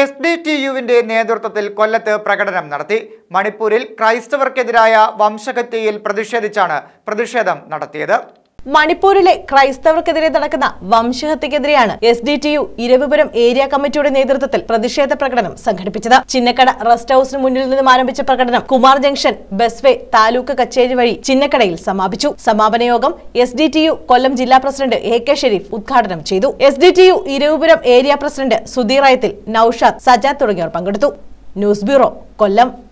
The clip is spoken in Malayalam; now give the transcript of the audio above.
എസ് ഡി ടി യുവിന്റെ നേതൃത്വത്തിൽ കൊല്ലത്ത് പ്രകടനം നടത്തി മണിപ്പൂരിൽ ക്രൈസ്തവർക്കെതിരായ വംശഹത്യയിൽ പ്രതിഷേധിച്ചാണ് പ്രതിഷേധം നടത്തിയത് മണിപ്പൂരിലെ ക്രൈസ്തവർക്കെതിരെ നടക്കുന്ന വംശഹത്യക്കെതിരെയാണ് S D T U Eravipuram area കമ്മിറ്റിയുടെ നേതൃത്വത്തിൽ പ്രതിഷേധ പ്രകടനം സംഘടിപ്പിച്ചത് ചിന്നക്കട റെസ്റ്റ് ഹൌസിന് മുന്നിൽ നിന്നും ആരംഭിച്ച പ്രകടനം കുമാർ ജംഗ്ഷൻ ബസ്വേ താലൂക്ക് കച്ചേരി വഴി ചിന്നക്കടയിൽ സമാപിച്ചു സമാപന യോഗം S D T U Kollam ജില്ലാ പ്രസിഡന്റ് എ കെ ഷെരീഫ് ഉദ്ഘാടനം ചെയ്തു S D T U Eravipuram area president Sudheer Ayathil Noushad Sajad തുടങ്ങിയവർ പങ്കെടുത്തു ന്യൂസ് ബ്യൂറോ കൊല്ലം